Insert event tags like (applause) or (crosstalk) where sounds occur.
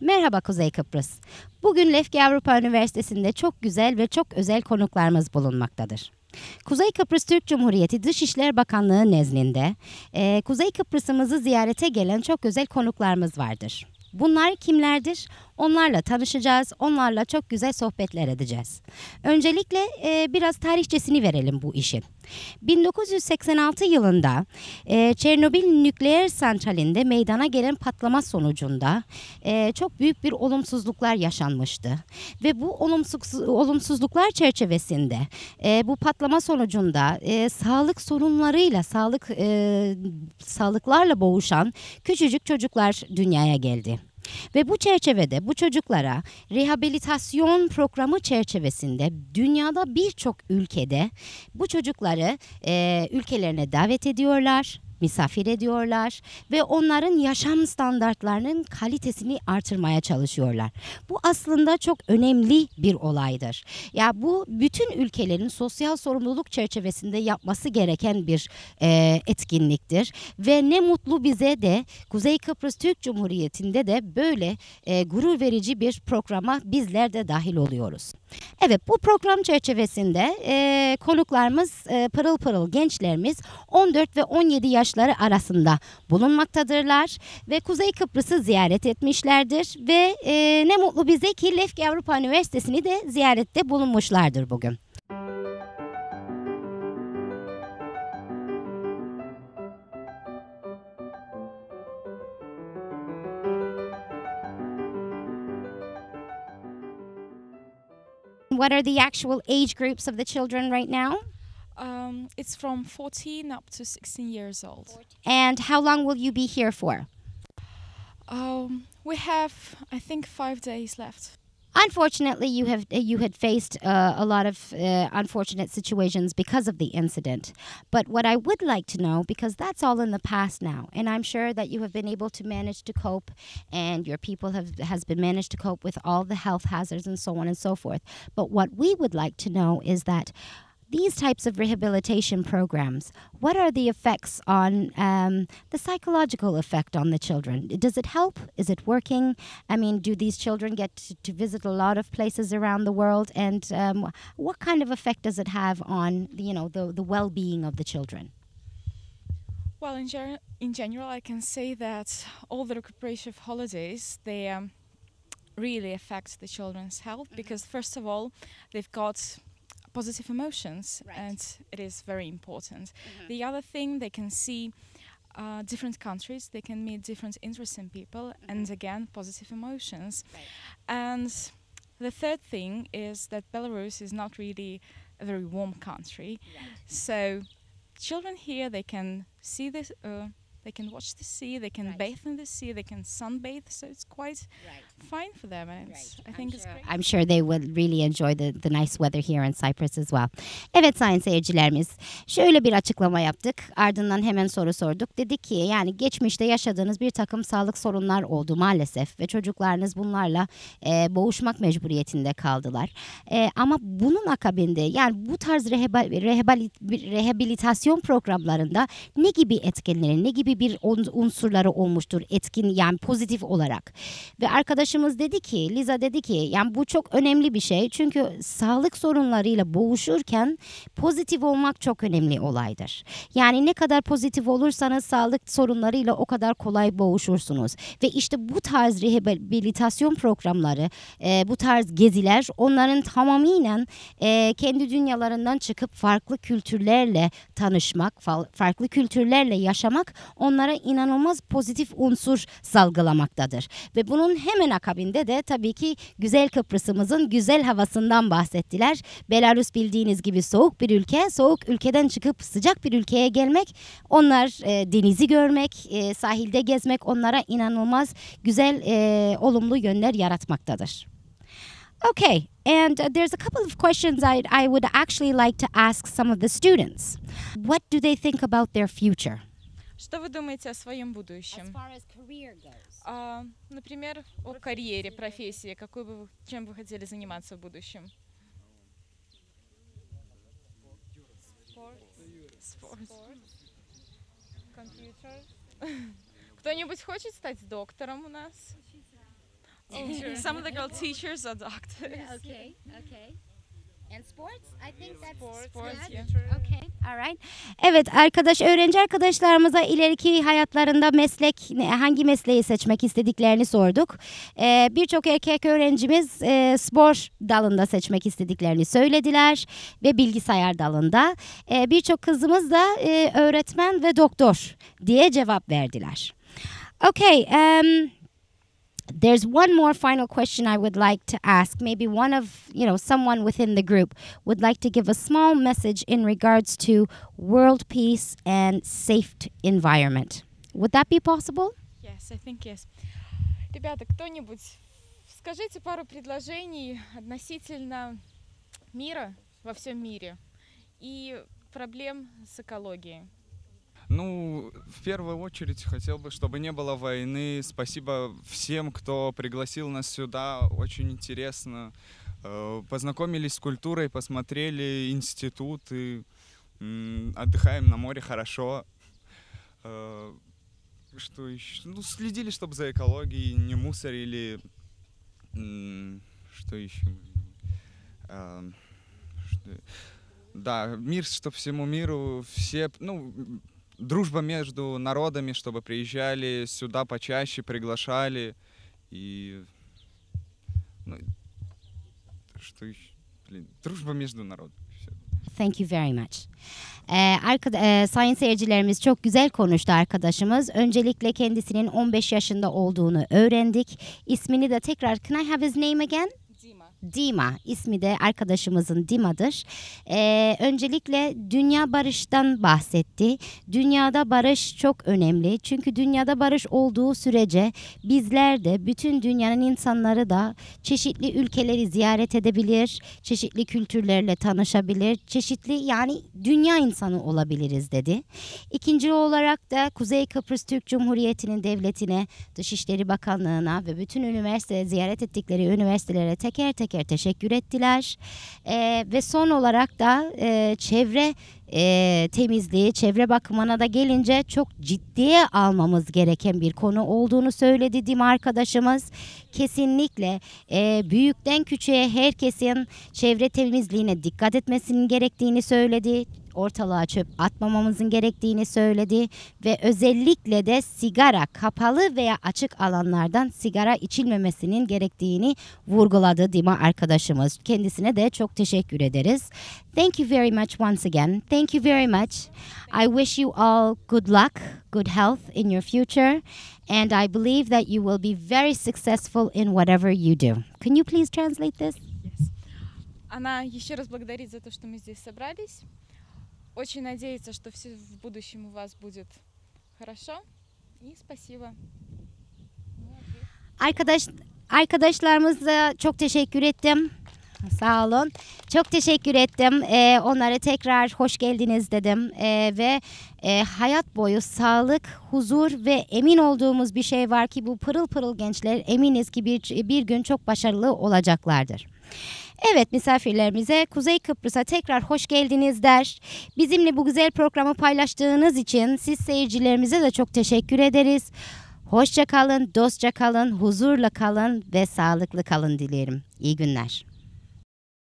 Merhaba Kuzey Kıbrıs. Bugün Lefke Avrupa Üniversitesi'nde çok güzel ve çok özel konuklarımız bulunmaktadır. Kuzey Kıbrıs Türk Cumhuriyeti Dışişler Bakanlığı nezdinde e, Kuzey Kıbrıs'ımızı ziyarete gelen çok özel konuklarımız vardır. Bunlar kimlerdir? Onlarla tanışacağız, onlarla çok güzel sohbetler edeceğiz. Öncelikle e, biraz tarihçesini verelim bu işin. 1986 yılında e, Çernobil nükleer santralinde meydana gelen patlama sonucunda e, çok büyük bir olumsuzluklar yaşanmıştı. Ve bu olumsuz, olumsuzluklar çerçevesinde e, bu patlama sonucunda e, sağlık sorunlarıyla, sağlık e, sağlıklarla boğuşan küçücük çocuklar dünyaya geldi. Ve bu çerçevede bu çocuklara rehabilitasyon programı çerçevesinde dünyada birçok ülkede bu çocukları e, ülkelerine davet ediyorlar misafir ediyorlar ve onların yaşam standartlarının kalitesini artırmaya çalışıyorlar. Bu aslında çok önemli bir olaydır. Ya bu bütün ülkelerin sosyal sorumluluk çerçevesinde yapması gereken bir e, etkinliktir ve ne mutlu bize de Kuzey Kıbrıs Türk Cumhuriyeti'nde de böyle e, gurur verici bir programa bizler de dahil oluyoruz. Evet bu program çerçevesinde e, konuklarımız e, pırıl pırıl gençlerimiz 14 ve 17 yaş vatandaşları arasında bulunmaktadırlar ve Kuzey Kıbrıs'ı ziyaret etmişlerdir ve e, ne mutlu bize ki Lefke Avrupa Üniversitesi'ni de ziyarette bulunmuşlardır bugün. What are the actual age groups of the children right now? it's from 14 up to 16 years old. And how long will you be here for? Um, we have, I think, five days left. Unfortunately, you have uh, you had faced uh, a lot of uh, unfortunate situations because of the incident. But what I would like to know, because that's all in the past now, and I'm sure that you have been able to manage to cope, and your people have has been managed to cope with all the health hazards and so on and so forth. But what we would like to know is that these types of rehabilitation programs, what are the effects on um, the psychological effect on the children? Does it help? Is it working? I mean, do these children get to, to visit a lot of places around the world? And um, what kind of effect does it have on you know the, the well being of the children? Well, in, ger- in general, I can say that all the recuperation holidays, they um, really affect the children's health mm-hmm. because, first of all, they've got positive emotions, right. and it is very important. Mm-hmm. The other thing they can see uh, different countries, they can meet different interesting people, mm-hmm. and again, positive emotions. Right. And the third thing is that Belarus is not really a very warm country, right. so children here they can see this. Uh, they can watch the sea, they can bathe in the sea, they can sunbathe, so it's quite right fine for them, and it's, I think I'm it's sure. great. I'm sure they will really enjoy the, the nice weather here in Cyprus as well. Evet sayın seyircilerimiz, şöyle bir açıklama yaptık. Ardından hemen soru sorduk. Dedi ki yani geçmişte yaşadığınız bir takım sağlık sorunlar oldu maalesef ve çocuklarınız bunlarla e, boğuşmak mecburiyetinde kaldılar. E, ama bunun akabinde yani bu tarz rehabil, rehabil, rehabilitasyon programlarında ne gibi etkenleri, ne gibi bir unsurları olmuştur etkin yani pozitif olarak ve arkadaş arkadaşımız dedi ki Liza dedi ki yani bu çok önemli bir şey. Çünkü sağlık sorunlarıyla boğuşurken pozitif olmak çok önemli olaydır. Yani ne kadar pozitif olursanız sağlık sorunlarıyla o kadar kolay boğuşursunuz. Ve işte bu tarz rehabilitasyon programları, e, bu tarz geziler onların tamamıyla e, kendi dünyalarından çıkıp farklı kültürlerle tanışmak, farklı kültürlerle yaşamak onlara inanılmaz pozitif unsur salgılamaktadır. Ve bunun hemen akabinde de tabii ki güzel Kıbrıs'ımızın güzel havasından bahsettiler. Belarus bildiğiniz gibi soğuk bir ülke. Soğuk ülkeden çıkıp sıcak bir ülkeye gelmek, onlar e, denizi görmek, e, sahilde gezmek onlara inanılmaz güzel e, olumlu yönler yaratmaktadır. Okay, and uh, there's a couple of questions I, I would actually like to ask some of the students. What do they think about their future? Что вы думаете о своем будущем? А, например, о карьере, профессии, какой бы, чем вы хотели заниматься в будущем? Спорт. Компьютер. (laughs) Кто-нибудь хочет стать доктором у нас? (laughs) Some of the girl teachers are doctors. Okay, okay. Evet arkadaş öğrenci arkadaşlarımıza ileriki hayatlarında meslek hangi mesleği seçmek istediklerini sorduk. Ee, Birçok erkek öğrencimiz e, spor dalında seçmek istediklerini söylediler ve bilgisayar dalında. Ee, Birçok kızımız da e, öğretmen ve doktor diye cevap verdiler. Okay. Um, there's one more final question I would like to ask. Maybe one of, you know, someone within the group would like to give a small message in regards to world peace and safe environment. Would that be possible? Yes, I think yes. Ребята, кто-нибудь скажите пару предложений относительно мира во всем мире и проблем с экологией. Ну, в первую очередь хотел бы, чтобы не было войны. Спасибо всем, кто пригласил нас сюда. Очень интересно. Э, познакомились с культурой, посмотрели институты. Отдыхаем на море хорошо. Э, что еще? Ну, следили, чтобы за экологией не мусорили. Что еще? Э, да, мир, что всему миру, все, ну, дружба между народами, чтобы приезжали сюда почаще, приглашали. И... Ну, что еще? Блин, дружба между народами. Thank you very much. Ee, arka, e, ee, sayın seyircilerimiz çok güzel konuştu arkadaşımız. Öncelikle kendisinin 15 yaşında olduğunu öğrendik. İsmini de tekrar, can I have his name again? Dima ismi de arkadaşımızın Dima'dır. Ee, öncelikle dünya barıştan bahsetti. Dünyada barış çok önemli. Çünkü dünyada barış olduğu sürece bizler de bütün dünyanın insanları da çeşitli ülkeleri ziyaret edebilir, çeşitli kültürlerle tanışabilir, çeşitli yani dünya insanı olabiliriz dedi. İkinci olarak da Kuzey Kıbrıs Türk Cumhuriyeti'nin devletine, Dışişleri Bakanlığı'na ve bütün üniversite ziyaret ettikleri üniversitelere teker teker tekrar teşekkür ettiler. E, ve son olarak da e, çevre e, temizliği, çevre bakımına da gelince çok ciddiye almamız gereken bir konu olduğunu söyledi Dim arkadaşımız. Kesinlikle e, büyükten küçüğe herkesin çevre temizliğine dikkat etmesinin gerektiğini söyledi ortalığa çöp atmamamızın gerektiğini söyledi ve özellikle de sigara kapalı veya açık alanlardan sigara içilmemesinin gerektiğini vurguladı Dima arkadaşımız. Kendisine de çok teşekkür ederiz. Thank you very much once again. Thank you very much. I wish you all good luck, good health in your future and I believe that you will be very successful in whatever you do. Can you please translate this? Она еще раз благодарит за то, что мы здесь собрались очень надеяться, что все в будущем у вас будет хорошо. И спасибо. Arkadaş, arkadaşlarımıza çok teşekkür ettim. Sağ olun. Çok teşekkür ettim. Ee, onlara tekrar hoş geldiniz dedim. Ee, ve e, hayat boyu sağlık, huzur ve emin olduğumuz bir şey var ki bu pırıl pırıl gençler eminiz ki bir, bir gün çok başarılı olacaklardır. Evet misafirlerimize Kuzey Kıbrıs'a tekrar hoş geldiniz der. Bizimle bu güzel programı paylaştığınız için siz seyircilerimize de çok teşekkür ederiz. Hoşça kalın, dostça kalın, huzurla kalın ve sağlıklı kalın dilerim. İyi günler.